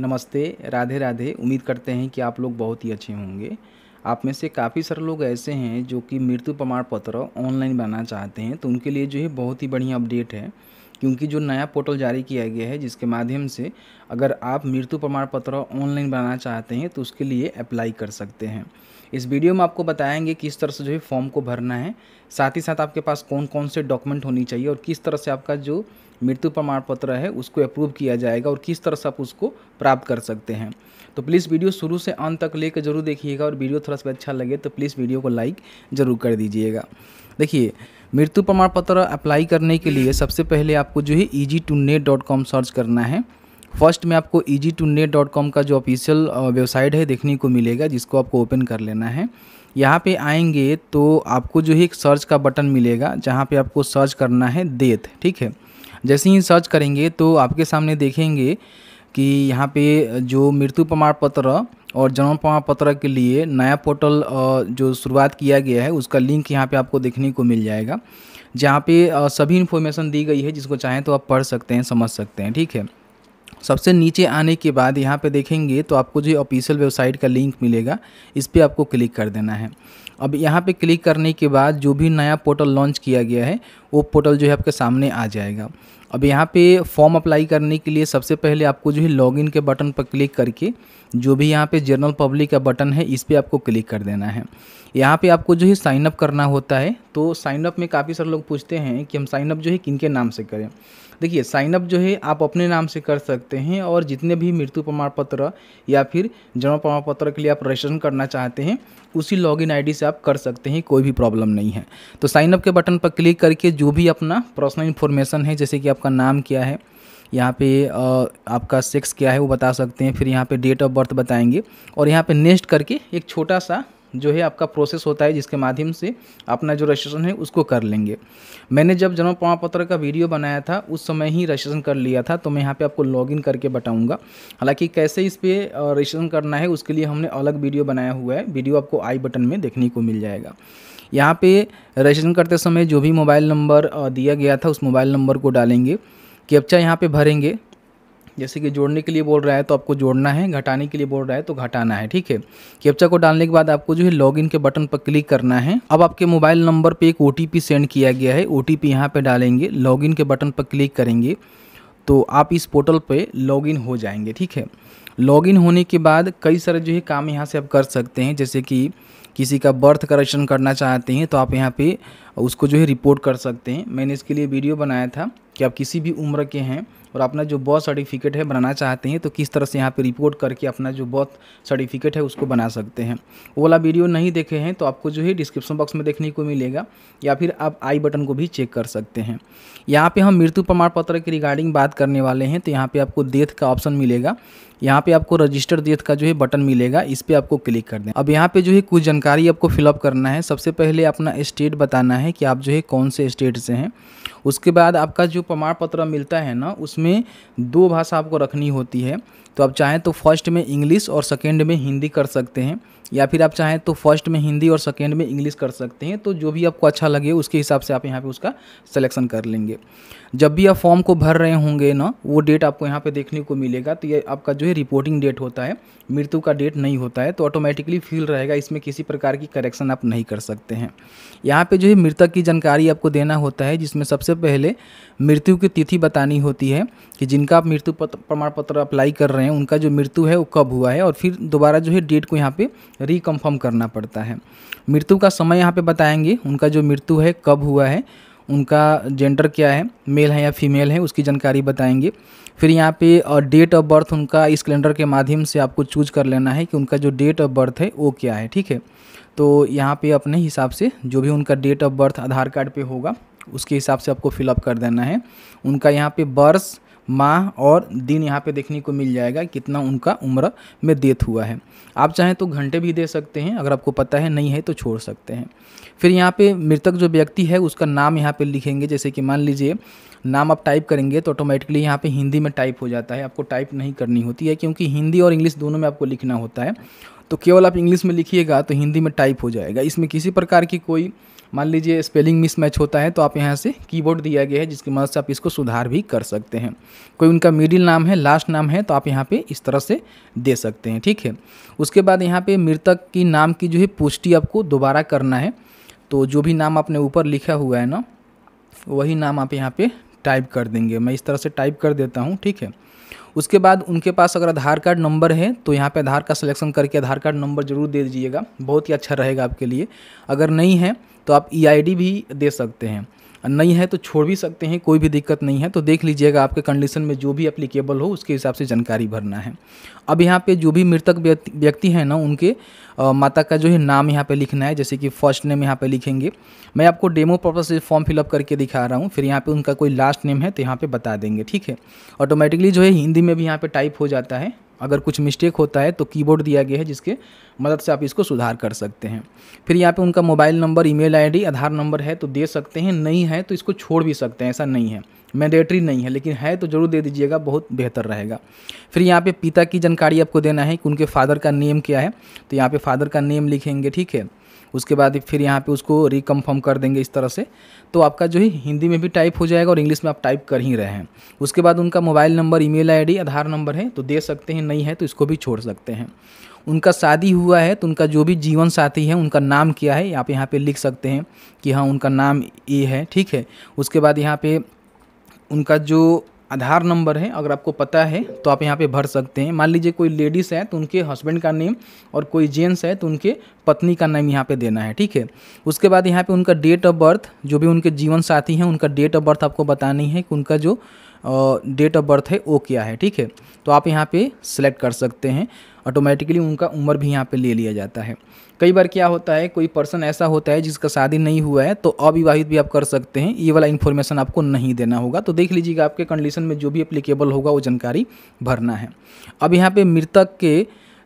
नमस्ते राधे राधे उम्मीद करते हैं कि आप लोग बहुत ही अच्छे होंगे आप में से काफ़ी सारे लोग ऐसे हैं जो कि मृत्यु प्रमाण पत्र ऑनलाइन बनाना चाहते हैं तो उनके लिए जो है बहुत ही बढ़िया अपडेट है क्योंकि जो नया पोर्टल जारी किया गया है जिसके माध्यम से अगर आप मृत्यु प्रमाण पत्र ऑनलाइन बनाना चाहते हैं तो उसके लिए अप्लाई कर सकते हैं इस वीडियो में आपको बताएंगे किस तरह से जो है फॉर्म को भरना है साथ ही साथ आपके पास कौन कौन से डॉक्यूमेंट होनी चाहिए और किस तरह से आपका जो मृत्यु प्रमाण पत्र है उसको अप्रूव किया जाएगा और किस तरह से आप उसको प्राप्त कर सकते हैं तो प्लीज़ वीडियो शुरू से अंत तक लेकर जरूर देखिएगा और वीडियो थोड़ा सा अच्छा लगे तो प्लीज़ वीडियो को लाइक ज़रूर कर दीजिएगा देखिए मृत्यु प्रमाण पत्र अप्लाई करने के लिए सबसे पहले आपको जो है E G two net dot com search करना है फर्स्ट में आपको E G two net dot com का जो ऑफिशियल वेबसाइट है देखने को मिलेगा जिसको आपको ओपन कर लेना है यहाँ पे आएंगे तो आपको जो है एक सर्च का बटन मिलेगा जहाँ पे आपको सर्च करना है डेथ ठीक है जैसे ही सर्च करेंगे तो आपके सामने देखेंगे कि यहाँ पे जो मृत्यु प्रमाण पत्र और जन्म प्रमाण पत्र के लिए नया पोर्टल जो शुरुआत किया गया है उसका लिंक यहाँ पे आपको देखने को मिल जाएगा जहाँ पे सभी इन्फॉर्मेशन दी गई है जिसको चाहें तो आप पढ़ सकते हैं समझ सकते हैं ठीक है सबसे नीचे आने के बाद यहाँ पे देखेंगे तो आपको जो ऑफिशियल वेबसाइट का लिंक मिलेगा इस पर आपको क्लिक कर देना है अब यहाँ पे क्लिक करने के बाद जो भी नया पोर्टल लॉन्च किया गया है वो पोर्टल जो है आपके सामने आ जाएगा अब यहाँ पे फॉर्म अप्लाई करने के लिए सबसे पहले आपको जो है लॉगिन के बटन पर क्लिक करके जो भी यहाँ पे जर्नल पब्लिक का बटन है इस पर आपको क्लिक कर देना है यहाँ पे आपको जो है साइनअप करना होता है तो साइनअप में काफ़ी सारे लोग पूछते हैं कि हम साइनअप जो है किन के नाम से करें देखिए साइनअप जो है आप अपने नाम से कर सकते हैं और जितने भी मृत्यु प्रमाण पत्र या फिर जन्म प्रमाण पत्र के लिए आप रजिस्ट्रेशन करना चाहते हैं उसी लॉगिन आईडी से आप कर सकते हैं कोई भी प्रॉब्लम नहीं है तो साइनअप के बटन पर क्लिक करके जो भी अपना पर्सनल इन्फॉर्मेशन है जैसे कि आपका नाम क्या है यहाँ पे आपका सेक्स क्या है वो बता सकते हैं फिर यहाँ पे डेट ऑफ बर्थ बताएंगे और यहाँ पे नेक्स्ट करके एक छोटा सा जो है आपका प्रोसेस होता है जिसके माध्यम से अपना जो रजिस्ट्रेशन है उसको कर लेंगे मैंने जब जन्म प्रमाण पत्र का वीडियो बनाया था उस समय ही रजिस्ट्रेशन कर लिया था तो मैं यहाँ पर आपको लॉगिन करके बताऊँगा हालाँकि कैसे इस पर रजिस्ट्रेशन करना है उसके लिए हमने अलग वीडियो बनाया हुआ है वीडियो आपको आई बटन में देखने को मिल जाएगा यहाँ पे रजिस्ट्रेशन करते समय जो भी मोबाइल नंबर दिया गया था उस मोबाइल नंबर को डालेंगे कैप्चा यहाँ पे भरेंगे जैसे कि जोड़ने के लिए बोल रहा है तो आपको जोड़ना है घटाने के लिए बोल रहा है तो घटाना है ठीक है कैप्चा को डालने के बाद आपको जो है लॉगिन के बटन पर क्लिक करना है अब आपके मोबाइल नंबर पर एक ओ सेंड किया गया है ओ टी यहाँ पर डालेंगे लॉगिन के बटन पर क्लिक करेंगे तो आप इस पोर्टल पर लॉगिन हो जाएंगे ठीक है लॉगिन होने के बाद कई सारे जो है काम यहाँ से आप कर सकते हैं जैसे कि किसी का बर्थ करेक्शन करना चाहते हैं तो आप यहाँ पे उसको जो है रिपोर्ट कर सकते हैं मैंने इसके लिए वीडियो बनाया था कि आप किसी भी उम्र के हैं और अपना जो बर्थ सर्टिफिकेट है बनाना चाहते हैं तो किस तरह से यहाँ पर रिपोर्ट करके अपना जो बर्थ सर्टिफिकेट है उसको बना सकते हैं वो वाला वीडियो नहीं देखे हैं तो आपको जो है डिस्क्रिप्शन बॉक्स में देखने को मिलेगा या फिर आप आई बटन को भी चेक कर सकते हैं यहाँ पर हम मृत्यु प्रमाण पत्र के रिगार्डिंग बात करने वाले हैं तो यहाँ पर आपको डेथ का ऑप्शन मिलेगा यहाँ पे आपको रजिस्टर डेथ का जो है बटन मिलेगा इस पर आपको क्लिक कर दें अब यहाँ पे जो है कुछ जानकारी आपको फिलअप करना है सबसे पहले अपना स्टेट बताना है कि आप जो है कौन से स्टेट से हैं उसके बाद आपका जो प्रमाण पत्र मिलता है ना उसमें दो भाषा आपको रखनी होती है तो आप चाहें तो फर्स्ट में इंग्लिश और सेकेंड में हिंदी कर सकते हैं या फिर आप चाहें तो फर्स्ट में हिंदी और सेकेंड में इंग्लिश कर सकते हैं तो जो भी आपको अच्छा लगे उसके हिसाब से आप यहाँ पे उसका सिलेक्शन कर लेंगे जब भी आप फॉर्म को भर रहे होंगे ना वो डेट आपको यहाँ पे देखने को मिलेगा तो ये आपका जो है रिपोर्टिंग डेट होता है मृत्यु का डेट नहीं होता है तो ऑटोमेटिकली फील रहेगा इसमें किसी प्रकार की करेक्शन आप नहीं कर सकते हैं यहाँ पर जो है मृतक की जानकारी आपको देना होता है जिसमें सबसे पहले मृत्यु की तिथि बतानी होती है कि जिनका आप मृत्यु प्रमाण पत्र अप्लाई कर रहे हैं हैं उनका जो मृत्यु है वो कब हुआ है और फिर दोबारा जो है डेट को यहाँ पे रिकम्फर्म करना पड़ता है मृत्यु का समय यहाँ पे बताएंगे उनका जो मृत्यु है कब हुआ है उनका जेंडर क्या है मेल है या फीमेल है उसकी जानकारी बताएंगे फिर यहाँ पे डेट ऑफ बर्थ उनका इस कैलेंडर के माध्यम से आपको चूज कर लेना है कि उनका जो डेट ऑफ बर्थ है वो क्या है ठीक है तो यहाँ पे अपने हिसाब से जो भी उनका date of birth Aadhaar card पे होगा उसके हिसाब से आपको फिलअप कर देना है उनका यहाँ पे बर्थ माह और दिन यहाँ पे देखने को मिल जाएगा कितना उनका उम्र में डेथ हुआ है आप चाहें तो घंटे भी दे सकते हैं अगर आपको पता है नहीं है तो छोड़ सकते हैं फिर यहाँ पे मृतक जो व्यक्ति है उसका नाम यहाँ पे लिखेंगे जैसे कि मान लीजिए नाम आप टाइप करेंगे तो ऑटोमेटिकली यहाँ पे हिंदी में टाइप हो जाता है आपको टाइप नहीं करनी होती है क्योंकि हिंदी और इंग्लिश दोनों में आपको लिखना होता है तो केवल आप इंग्लिश में लिखिएगा तो हिंदी में टाइप हो जाएगा इसमें किसी प्रकार की कोई मान लीजिए स्पेलिंग मिसमैच होता है तो आप यहाँ से कीबोर्ड दिया गया है जिसकी मदद से आप इसको सुधार भी कर सकते हैं कोई उनका मिडिल नाम है लास्ट नाम है तो आप यहाँ पे इस तरह से दे सकते हैं ठीक है उसके बाद यहाँ पे मृतक की नाम की जो है पुष्टि आपको दोबारा करना है तो जो भी नाम आपने ऊपर लिखा हुआ है ना वही नाम आप यहाँ पर टाइप कर देंगे मैं इस तरह से टाइप कर देता हूँ ठीक है उसके बाद उनके पास अगर आधार कार्ड नंबर है तो यहाँ पे आधार का सिलेक्शन करके आधार कार्ड नंबर जरूर दे दीजिएगा बहुत ही अच्छा रहेगा आपके लिए अगर नहीं है तो आप ई e भी दे सकते हैं नहीं है तो छोड़ भी सकते हैं कोई भी दिक्कत नहीं है तो देख लीजिएगा आपके कंडीशन में जो भी अप्लीकेबल हो उसके हिसाब से जानकारी भरना है अब यहाँ पे जो भी मृतक व्यक्ति हैं ना उनके आ, माता का जो है नाम यहाँ पे लिखना है जैसे कि फर्स्ट नेम यहाँ पे लिखेंगे मैं आपको डेमो पर्पज से फॉर्म फिलअप करके दिखा रहा हूँ फिर यहाँ पे उनका कोई लास्ट नेम है तो यहाँ पे बता देंगे ठीक है ऑटोमेटिकली जो है हिंदी में भी यहाँ पे टाइप हो जाता है अगर कुछ मिस्टेक होता है तो कीबोर्ड दिया गया है जिसके मदद से आप इसको सुधार कर सकते हैं फिर यहाँ पे उनका mobile number email ID Aadhaar number है तो दे सकते हैं नहीं है तो इसको छोड़ भी सकते हैं ऐसा नहीं है मैंडेटरी नहीं है लेकिन है तो ज़रूर दे दीजिएगा बहुत बेहतर रहेगा फिर यहाँ पर पिता की जानकारी आपको देना है कि उनके फादर का नेम क्या है तो यहाँ पर फादर का नेम लिखेंगे ठीक है उसके बाद फिर यहाँ पे उसको रिकन्फर्म कर देंगे इस तरह से तो आपका जो है हिंदी में भी टाइप हो जाएगा और इंग्लिश में आप टाइप कर ही रहे हैं उसके बाद उनका mobile number email Aadhaar number है तो दे सकते हैं नहीं है तो इसको भी छोड़ सकते हैं उनका शादी हुआ है तो उनका जो भी जीवन साथी है उनका नाम क्या है आप यहाँ पे लिख सकते हैं कि हाँ उनका नाम ये है ठीक है उसके बाद यहाँ पे उनका जो आधार नंबर है अगर आपको पता है तो आप यहाँ पे भर सकते हैं मान लीजिए कोई लेडीज़ है तो उनके हस्बैंड का नेम और कोई जेंट्स है तो उनके पत्नी का नाम यहाँ पे देना है ठीक है उसके बाद यहाँ पे उनका डेट ऑफ बर्थ जो भी उनके जीवन साथी हैं उनका डेट ऑफ बर्थ आपको बतानी है कि उनका जो डेट ऑफ बर्थ है वो क्या है ठीक है तो आप यहाँ पे सिलेक्ट कर सकते हैं ऑटोमेटिकली उनका उम्र भी यहाँ पे ले लिया जाता है कई बार क्या होता है कोई पर्सन ऐसा होता है जिसका शादी नहीं हुआ है तो अविवाहित भी आप कर सकते हैं ये वाला इन्फॉर्मेशन आपको नहीं देना होगा तो देख लीजिएगा आपके कंडीशन में जो भी अप्लीकेबल होगा वो जानकारी भरना है अब यहाँ पर मृतक के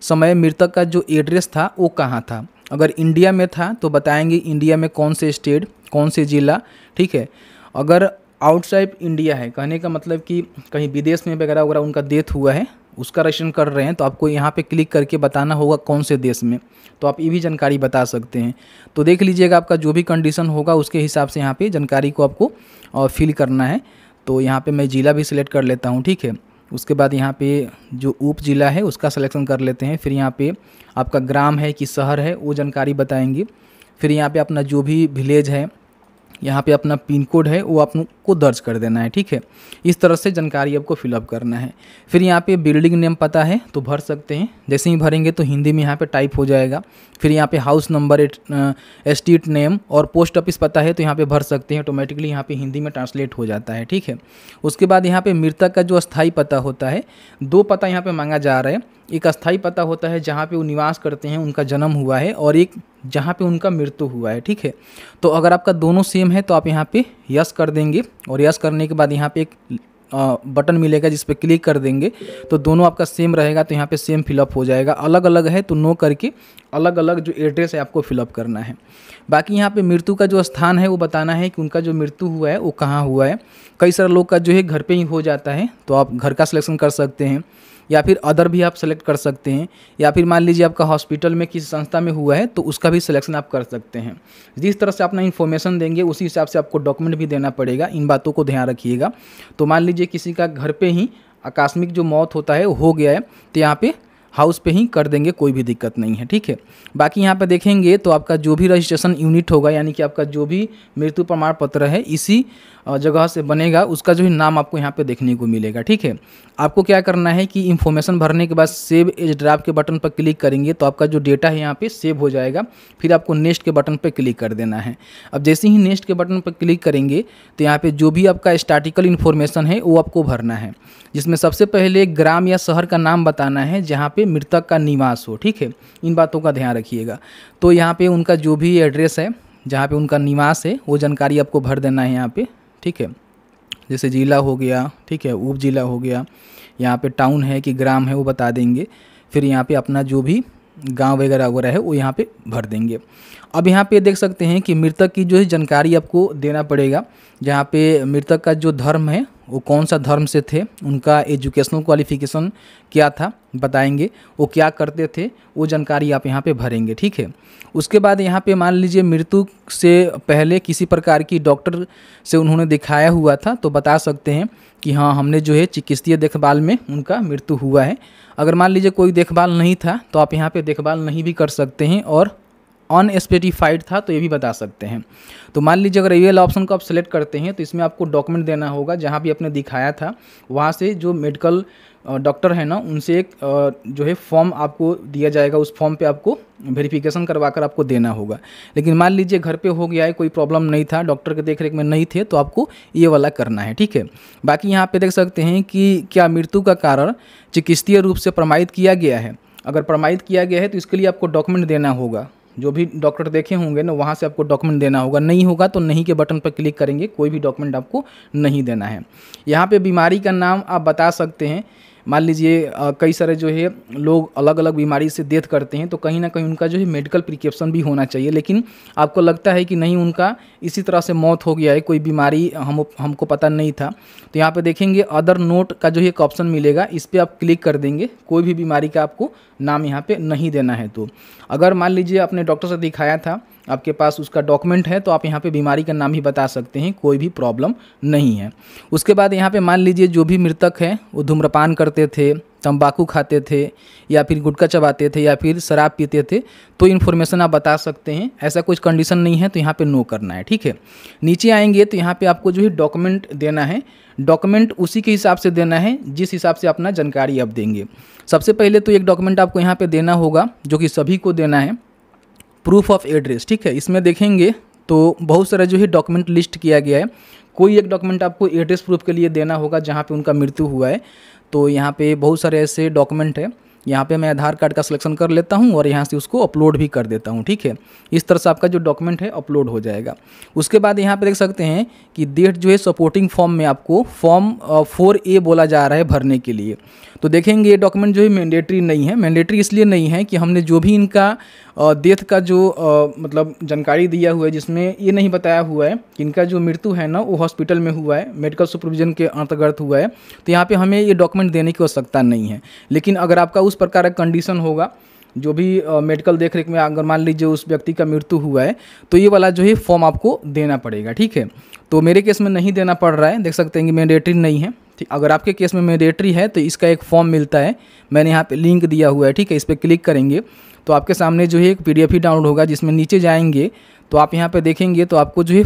समय मृतक का जो एड्रेस था वो कहाँ था अगर इंडिया में था तो बताएंगे इंडिया में कौन से स्टेट कौन से ज़िला ठीक है अगर आउटसाइड इंडिया है कहने का मतलब कि कहीं विदेश में वगैरह वगैरह उनका डेथ हुआ है उसका रजिस्ट्रेशन कर रहे हैं तो आपको यहाँ पे क्लिक करके बताना होगा कौन से देश में तो आप ये भी जानकारी बता सकते हैं तो देख लीजिएगा आपका जो भी कंडीशन होगा उसके हिसाब से यहाँ पे जानकारी को आपको फिल करना है तो यहाँ पे मैं ज़िला भी सिलेक्ट कर लेता हूँ ठीक है उसके बाद यहाँ पे जो उप जिला है उसका सिलेक्शन कर लेते हैं फिर यहाँ पर आपका ग्राम है कि शहर है वो जानकारी बताएँगे फिर यहाँ पर अपना जो भी विलेज है यहाँ पे अपना पिन कोड है वो आपको दर्ज कर देना है ठीक है इस तरह से जानकारी आपको फिलअप करना है फिर यहाँ पे बिल्डिंग नेम पता है तो भर सकते हैं जैसे ही भरेंगे तो हिंदी में यहाँ पे टाइप हो जाएगा फिर यहाँ पे हाउस नंबर एस्टेट नेम और पोस्ट ऑफिस पता है तो यहाँ पर भर सकते हैं ऑटोमेटिकली यहाँ पर हिंदी में ट्रांसलेट हो जाता है ठीक है उसके बाद यहाँ पर मृतक का जो अस्थायी पता होता है दो पता यहाँ पर मांगा जा रहा है एक अस्थाई पता होता है जहाँ पे वो निवास करते हैं उनका जन्म हुआ है और एक जहाँ पे उनका मृत्यु हुआ है ठीक है तो अगर आपका दोनों सेम है तो आप यहाँ पे यस कर देंगे और यस करने के बाद यहाँ पे एक बटन मिलेगा जिस पर क्लिक कर देंगे तो दोनों आपका सेम रहेगा तो यहाँ पे सेम फिलअप हो जाएगा अलग अलग है तो नो करके अलग अलग जो एड्रेस है आपको फिलअप करना है बाकी यहाँ पे मृत्यु का जो स्थान है वो बताना है कि उनका जो मृत्यु हुआ है वो कहाँ हुआ है कई सारे लोग का जो है घर पे ही हो जाता है तो आप घर का सिलेक्शन कर सकते हैं या फिर अदर भी आप सेलेक्ट कर सकते हैं या फिर मान लीजिए आपका हॉस्पिटल में किसी संस्था में हुआ है तो उसका भी सिलेक्शन आप कर सकते हैं जिस तरह से अपना इन्फॉर्मेशन देंगे उसी हिसाब से आपको डॉक्यूमेंट भी देना पड़ेगा इन बातों को ध्यान रखिएगा तो मान लीजिए किसी का घर पर ही आकस्मिक जो मौत होता है हो गया है तो यहाँ पर हाउस पे ही कर देंगे कोई भी दिक्कत नहीं है ठीक है बाकी यहाँ पे देखेंगे तो आपका जो भी रजिस्ट्रेशन यूनिट होगा यानी कि आपका जो भी मृत्यु प्रमाण पत्र है इसी जगह से बनेगा उसका जो है नाम आपको यहाँ पे देखने को मिलेगा ठीक है आपको क्या करना है कि इन्फॉर्मेशन भरने के बाद सेव एज ड्राफ्ट के बटन पर क्लिक करेंगे तो आपका जो डेटा है यहाँ पर सेव हो जाएगा फिर आपको नेक्स्ट के बटन पर क्लिक कर देना है अब जैसे ही नेक्स्ट के बटन पर क्लिक करेंगे तो यहाँ पर जो भी आपका स्टार्टिकल इन्फॉर्मेशन है वो आपको भरना है जिसमें सबसे पहले ग्राम या शहर का नाम बताना है जहाँ पे मृतक का निवास हो ठीक है इन बातों का ध्यान रखिएगा तो यहाँ पे उनका जो भी एड्रेस है जहाँ पे उनका निवास है वो जानकारी आपको भर देना है यहाँ पे ठीक है जैसे ज़िला हो गया ठीक है उप ज़िला हो गया यहाँ पे टाउन है कि ग्राम है वो बता देंगे फिर यहाँ पे अपना जो भी गांव वगैरह वगैरह है वो यहाँ पे भर देंगे अब यहाँ पे देख सकते हैं कि मृतक की जो है जानकारी आपको देना पड़ेगा जहाँ पे मृतक का जो धर्म है वो कौन सा धर्म से थे उनका एजुकेशनल क्वालिफिकेशन क्या था बताएंगे वो क्या करते थे वो जानकारी आप यहाँ पे भरेंगे ठीक है उसके बाद यहाँ पे मान लीजिए मृत्यु से पहले किसी प्रकार की डॉक्टर से उन्होंने दिखाया हुआ था तो बता सकते हैं कि हाँ हमने जो है चिकित्सीय देखभाल में उनका मृत्यु हुआ है अगर मान लीजिए कोई देखभाल नहीं था तो आप यहाँ पे देखभाल नहीं भी कर सकते हैं और अनस्पेसिफाइड था तो ये भी बता सकते हैं तो मान लीजिए अगर ये ऑप्शन को आप सेलेक्ट करते हैं तो इसमें आपको डॉक्यूमेंट देना होगा जहाँ भी आपने दिखाया था वहाँ से जो मेडिकल डॉक्टर है ना उनसे एक जो है फॉर्म आपको दिया जाएगा उस फॉर्म पे आपको वेरिफिकेशन करवा कर आपको देना होगा लेकिन मान लीजिए घर पे हो गया है कोई प्रॉब्लम नहीं था डॉक्टर के देख रेख में नहीं थे तो आपको ये वाला करना है ठीक है बाकी यहाँ पे देख सकते हैं कि क्या मृत्यु का कारण चिकित्सीय रूप से प्रमाणित किया गया है अगर प्रमाणित किया गया है तो इसके लिए आपको डॉक्यूमेंट देना होगा जो भी डॉक्टर देखे होंगे ना वहाँ से आपको डॉक्यूमेंट देना होगा नहीं होगा तो नहीं के बटन पर क्लिक करेंगे कोई भी डॉक्यूमेंट आपको नहीं देना है यहाँ पे बीमारी का नाम आप बता सकते हैं मान लीजिए कई सारे जो है लोग अलग अलग बीमारी से डेथ करते हैं तो कहीं ना कहीं उनका जो है मेडिकल प्रिकेप्शन भी होना चाहिए लेकिन आपको लगता है कि नहीं उनका इसी तरह से मौत हो गया है कोई बीमारी हम हमको पता नहीं था तो यहाँ पर देखेंगे अदर नोट का जो है एक ऑप्शन मिलेगा इस पर आप क्लिक कर देंगे कोई भी बीमारी का आपको नाम यहाँ पे नहीं देना है तो अगर मान लीजिए आपने डॉक्टर से दिखाया था आपके पास उसका डॉक्यूमेंट है तो आप यहाँ पे बीमारी का नाम भी बता सकते हैं कोई भी प्रॉब्लम नहीं है उसके बाद यहाँ पे मान लीजिए जो भी मृतक है वो धूम्रपान करते थे तंबाकू खाते थे या फिर गुटखा चबाते थे या फिर शराब पीते थे तो इन्फॉर्मेशन आप बता सकते हैं ऐसा कुछ कंडीशन नहीं है तो यहाँ पे नो करना है ठीक है नीचे आएंगे तो यहाँ पे आपको जो है डॉक्यूमेंट देना है डॉक्यूमेंट उसी के हिसाब से देना है जिस हिसाब से अपना जानकारी आप देंगे सबसे पहले तो एक डॉक्यूमेंट आपको यहाँ पर देना होगा जो कि सभी को देना है प्रूफ ऑफ एड्रेस ठीक है इसमें देखेंगे तो बहुत सारा जो है डॉक्यूमेंट लिस्ट किया गया है कोई एक डॉक्यूमेंट आपको एड्रेस प्रूफ के लिए देना होगा जहाँ पे उनका मृत्यु हुआ है तो यहाँ पे बहुत सारे ऐसे डॉक्यूमेंट है यहाँ पे मैं आधार कार्ड का सिलेक्शन कर लेता हूँ और यहाँ से उसको अपलोड भी कर देता हूँ ठीक है इस तरह से आपका जो डॉक्यूमेंट है अपलोड हो जाएगा उसके बाद यहाँ पे देख सकते हैं कि डेट जो है सपोर्टिंग फॉर्म में आपको फॉर्म फोर ए बोला जा रहा है भरने के लिए तो देखेंगे ये डॉक्यूमेंट जो है मैंडेटरी नहीं है मैंडेटरी इसलिए नहीं है कि हमने जो भी इनका डेथ का जो आ, मतलब जानकारी दिया हुआ है जिसमें ये नहीं बताया हुआ है कि इनका जो मृत्यु है ना वो हॉस्पिटल में हुआ है मेडिकल सुपरविजन के अंतर्गत हुआ है तो यहाँ पर हमें ये डॉक्यूमेंट देने की आवश्यकता नहीं है लेकिन अगर आपका उस प्रकार का कंडीशन होगा जो भी मेडिकल देख रेख में अगर मान लीजिए उस व्यक्ति का मृत्यु हुआ है तो ये वाला जो है फॉर्म आपको देना पड़ेगा ठीक है तो मेरे केस में नहीं देना पड़ रहा है देख सकते हैं कि मैंडेटरी नहीं है ठीक अगर आपके केस में मेडेटरी है तो इसका एक फॉर्म मिलता है मैंने यहाँ पे लिंक दिया हुआ है ठीक है इस पर क्लिक करेंगे तो आपके सामने जो है एक पी ही डाउनलोड होगा जिसमें नीचे जाएंगे तो आप यहाँ पे देखेंगे तो आपको जो है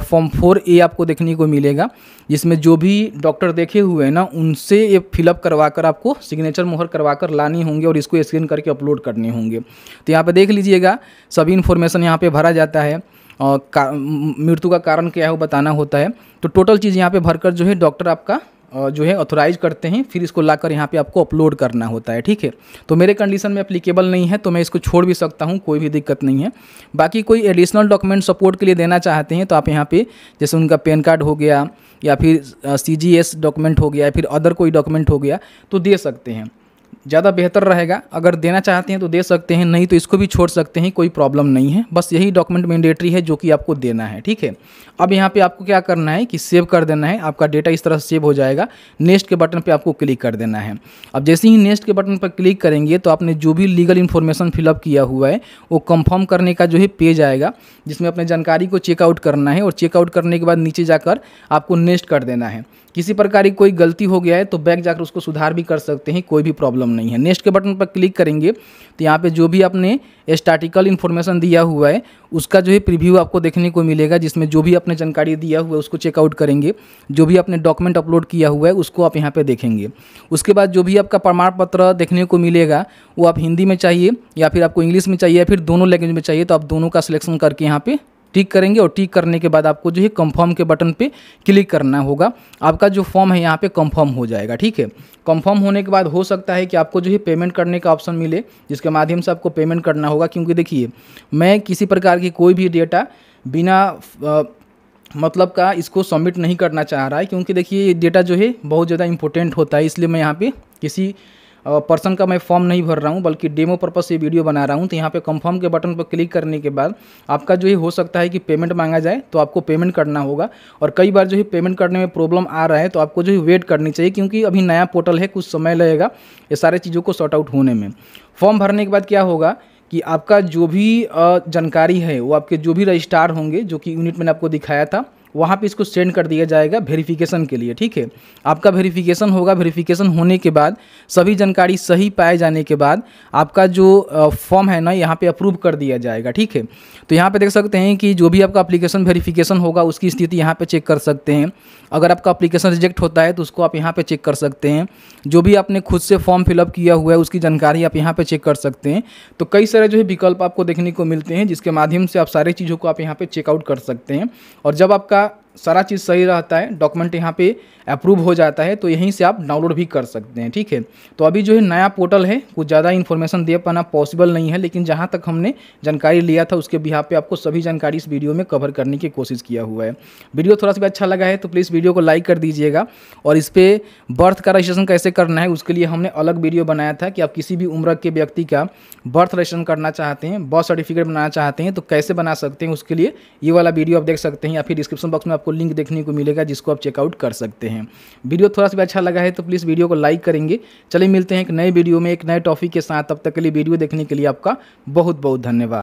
फॉर्म फोर ए आपको देखने को मिलेगा जिसमें जो भी डॉक्टर देखे हुए हैं ना उनसे ये फिलअप करवा कर आपको सिग्नेचर मोहर करवा कर लानी होंगे और इसको स्क्रीन करके अपलोड करने होंगे तो यहाँ पे देख लीजिएगा सभी इन्फॉर्मेशन यहाँ पे भरा जाता है और मृत्यु का कारण क्या है वो बताना होता है तो टोटल चीज़ यहाँ पर भरकर जो है डॉक्टर आपका जो है ऑथोराइज करते हैं फिर इसको लाकर यहाँ पे आपको अपलोड करना होता है ठीक है तो मेरे कंडीशन में अप्लीकेबल नहीं है तो मैं इसको छोड़ भी सकता हूँ कोई भी दिक्कत नहीं है बाकी कोई एडिशनल डॉक्यूमेंट सपोर्ट के लिए देना चाहते हैं तो आप यहाँ पे जैसे उनका पैन कार्ड हो गया या फिर सी डॉक्यूमेंट हो गया या फिर अदर कोई डॉक्यूमेंट हो गया तो दे सकते हैं ज़्यादा बेहतर रहेगा अगर देना चाहते हैं तो दे सकते हैं नहीं तो इसको भी छोड़ सकते हैं कोई प्रॉब्लम नहीं है बस यही डॉक्यूमेंट मैंडेटरी है जो कि आपको देना है ठीक है अब यहाँ पे आपको क्या करना है कि सेव कर देना है आपका डेटा इस तरह से सेव हो जाएगा नेक्स्ट के बटन पर आपको क्लिक कर देना है अब जैसे ही नेक्स्ट के बटन पर क्लिक करेंगे तो आपने जो भी लीगल इन्फॉर्मेशन फिलअप किया हुआ है वो कंफर्म करने का जो है पेज आएगा जिसमें अपने जानकारी को चेकआउट करना है और चेकआउट करने के बाद नीचे जाकर आपको नेक्स्ट कर देना है किसी प्रकार की कोई गलती हो गया है तो बैक जाकर उसको सुधार भी कर सकते हैं कोई भी प्रॉब्लम नहीं है नेक्स्ट के बटन पर क्लिक करेंगे तो यहाँ पे जो भी आपने स्टार्टिकल इन्फॉर्मेशन दिया हुआ है उसका जो है प्रीव्यू आपको देखने को मिलेगा जिसमें जो भी आपने जानकारी दिया हुआ है उसको चेकआउट करेंगे जो भी आपने डॉक्यूमेंट अपलोड किया हुआ है उसको आप यहाँ पर देखेंगे उसके बाद जो भी आपका प्रमाण पत्र देखने को मिलेगा वो आप हिंदी में चाहिए या फिर आपको इंग्लिश में चाहिए या फिर दोनों लैंग्वेज में चाहिए तो आप दोनों का सिलेक्शन करके यहाँ पर टिक करेंगे और टिक करने के बाद आपको जो है कंफर्म के बटन पे क्लिक करना होगा आपका जो फॉर्म है यहाँ पे कंफर्म हो जाएगा ठीक है कंफर्म होने के बाद हो सकता है कि आपको जो है पेमेंट करने का ऑप्शन मिले जिसके माध्यम से आपको पेमेंट करना होगा क्योंकि देखिए मैं किसी प्रकार की कोई भी डेटा बिना आ, मतलब का इसको सबमिट नहीं करना चाह रहा है क्योंकि देखिए ये डेटा जो है बहुत ज़्यादा इंपॉर्टेंट होता है इसलिए मैं यहाँ पर किसी पर्सन का मैं फॉर्म नहीं भर रहा हूँ बल्कि डेमो पर्पज़ से वीडियो बना रहा हूँ तो यहाँ पे कंफर्म के बटन पर क्लिक करने के बाद आपका जो है हो सकता है कि पेमेंट मांगा जाए तो आपको पेमेंट करना होगा और कई बार जो है पेमेंट करने में प्रॉब्लम आ रहा है तो आपको जो है वेट करनी चाहिए क्योंकि अभी नया पोर्टल है कुछ समय लगेगा ये सारे चीज़ों को सॉर्ट आउट होने में फॉर्म भरने के बाद क्या होगा कि आपका जो भी जानकारी है वो आपके जो भी रजिस्ट्रार होंगे जो कि यूनिट मैंने आपको दिखाया था वहाँ पे इसको सेंड कर दिया जाएगा वेरिफिकेशन के लिए ठीक है आपका वेरिफिकेशन होगा वेरिफिकेशन होने के बाद सभी जानकारी सही पाए जाने के बाद आपका जो फॉर्म है ना यहाँ पे अप्रूव कर दिया जाएगा ठीक है तो यहाँ पे देख सकते हैं कि जो भी आपका अप्लीकेशन वेरीफ़िकेशन होगा उसकी स्थिति यहाँ पर चेक कर सकते हैं अगर आपका अप्लीकेशन रिजेक्ट होता है तो उसको आप यहाँ पर चेक कर सकते हैं जो भी आपने खुद से फॉर्म फिलअप किया हुआ है उसकी जानकारी आप यहाँ पर चेक कर सकते हैं तो कई सारे जो है विकल्प आपको देखने को मिलते हैं जिसके माध्यम से आप सारी चीज़ों को आप यहाँ पर चेकआउट कर सकते हैं और जब आपका सारा चीज़ सही रहता है डॉक्यूमेंट यहाँ पे अप्रूव हो जाता है तो यहीं से आप डाउनलोड भी कर सकते हैं ठीक है तो अभी जो है नया पोर्टल है कुछ ज़्यादा इन्फॉर्मेशन दे पाना पॉसिबल नहीं है लेकिन जहाँ तक हमने जानकारी लिया था उसके बिहार पे आपको सभी जानकारी इस वीडियो में कवर करने की कोशिश किया हुआ है वीडियो थोड़ा सा भी अच्छा लगा है तो प्लीज़ वीडियो को लाइक कर दीजिएगा और इस पर बर्थ का रजिस्ट्रेशन कैसे करना है उसके लिए हमने अलग वीडियो बनाया था कि आप किसी भी उम्र के व्यक्ति का बर्थ रजिस्ट्रेशन करना चाहते हैं बर्थ सर्टिफिकेट बनाना चाहते हैं तो कैसे बना सकते हैं उसके लिए ये वाला वीडियो आप देख सकते हैं या फिर डिस्क्रिप्शन बॉक्स में आप आपको लिंक देखने को मिलेगा जिसको आप चेकआउट कर सकते हैं वीडियो थोड़ा सा भी अच्छा लगा है तो प्लीज़ वीडियो को लाइक करेंगे चले मिलते हैं एक नए वीडियो में एक नए टॉपिक के साथ तब तक के लिए वीडियो देखने के लिए आपका बहुत बहुत धन्यवाद